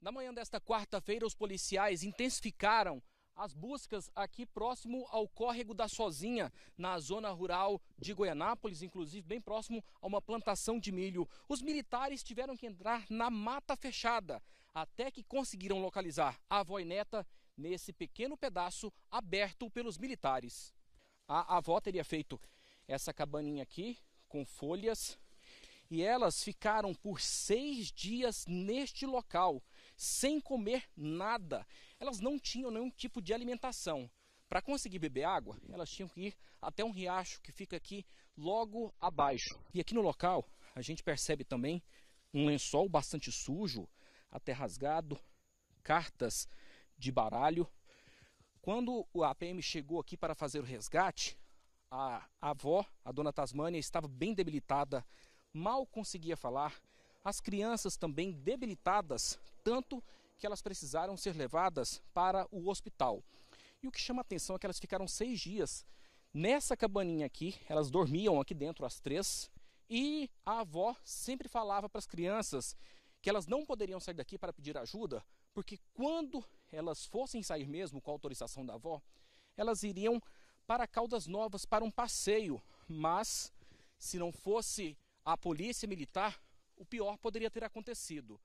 Na manhã desta quarta-feira, os policiais intensificaram as buscas aqui próximo ao córrego da Sozinha, na zona rural de Goianápolis, inclusive bem próximo a uma plantação de milho. Os militares tiveram que entrar na mata fechada até que conseguiram localizar a avó neta nesse pequeno pedaço aberto pelos militares. A avó teria feito essa cabaninha aqui com folhas e elas ficaram por seis dias neste local sem comer nada. Elas não tinham nenhum tipo de alimentação. Para conseguir beber água, elas tinham que ir até um riacho que fica aqui logo abaixo. E aqui no local, a gente percebe também um lençol bastante sujo, até rasgado, cartas de baralho. Quando o APM chegou aqui para fazer o resgate, a avó, a dona Tasmânia, estava bem debilitada, mal conseguia falar, as crianças também debilitadas, tanto que elas precisaram ser levadas para o hospital. E o que chama atenção é que elas ficaram seis dias nessa cabaninha aqui, elas dormiam aqui dentro, as três, e a avó sempre falava para as crianças que elas não poderiam sair daqui para pedir ajuda, porque quando elas fossem sair mesmo com a autorização da avó, elas iriam para Caldas Novas para um passeio, mas se não fosse a polícia militar, o pior poderia ter acontecido.